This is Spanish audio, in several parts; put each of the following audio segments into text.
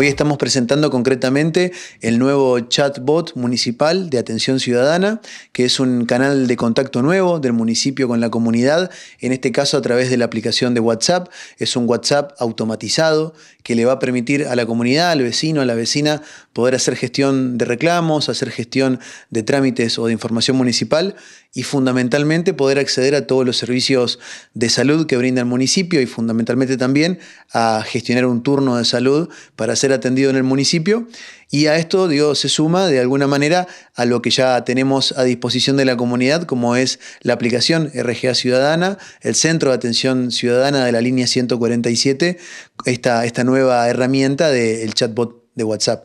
Hoy estamos presentando concretamente el nuevo chatbot municipal de atención ciudadana, que es un canal de contacto nuevo del municipio con la comunidad, en este caso a través de la aplicación de WhatsApp. Es un WhatsApp automatizado que le va a permitir a la comunidad, al vecino, a la vecina, poder hacer gestión de reclamos, hacer gestión de trámites o de información municipal y fundamentalmente poder acceder a todos los servicios de salud que brinda el municipio y fundamentalmente también a gestionar un turno de salud para hacer atendido en el municipio y a esto se suma de alguna manera a lo que ya tenemos a disposición de la comunidad, como es la aplicación RGA Ciudadana, el Centro de Atención Ciudadana de la línea 147, esta, esta nueva herramienta del chatbot de WhatsApp.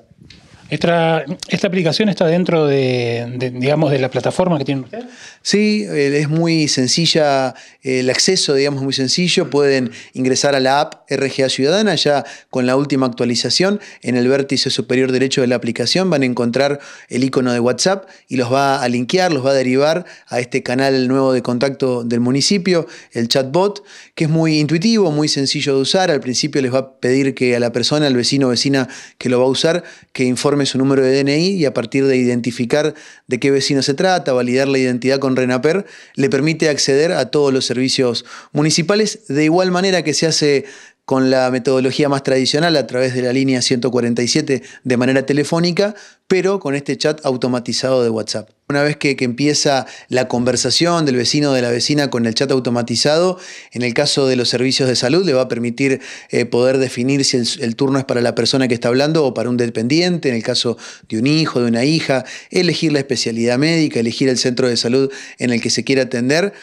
Esta, aplicación está dentro de, digamos, de la plataforma que tiene ustedes. Sí, eh, es muy sencilla, eh, el acceso, digamos, muy sencillo. Pueden ingresar a la app RGA Ciudadana, ya con la última actualización. En el vértice superior derecho de la aplicación van a encontrar el icono de WhatsApp y los va a linkear, los va a derivar a este canal nuevo de contacto del municipio, el chatbot, que es muy intuitivo, muy sencillo de usar. Al principio les va a pedir que a la persona, al vecino o vecina que lo va a usar, que informe su número de DNI y a partir de identificar de qué vecino se trata, validar la identidad con RENAPER, le permite acceder a todos los servicios municipales de igual manera que se hace con la metodología más tradicional a través de la línea 147 de manera telefónica, pero con este chat automatizado de WhatsApp. Una vez que, empieza la conversación del vecino o de la vecina con el chat automatizado, en el caso de los servicios de salud le va a permitir eh, poder definir si el, el, turno es para la persona que está hablando o para un dependiente, en el caso de un hijo, de una hija, elegir la especialidad médica, elegir el centro de salud en el que se quiere atender.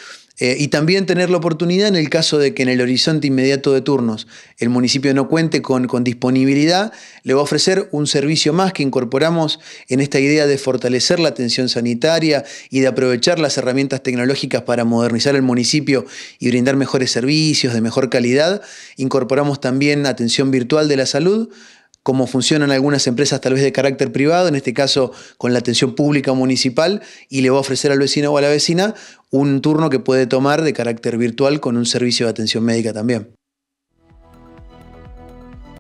Eh, y también tener la oportunidad en el caso de que en el horizonte inmediato de turnos el municipio no cuente con, con, disponibilidad, le va a ofrecer un servicio más que incorporamos en esta idea de fortalecer la atención sanitaria y de aprovechar las herramientas tecnológicas para modernizar el municipio y brindar mejores servicios de mejor calidad. Incorporamos también atención virtual de la salud, cómo funcionan algunas empresas tal vez de carácter privado, en este caso con la atención pública municipal, y le va a ofrecer al vecino o a la vecina un turno que puede tomar de carácter virtual con un servicio de atención médica también.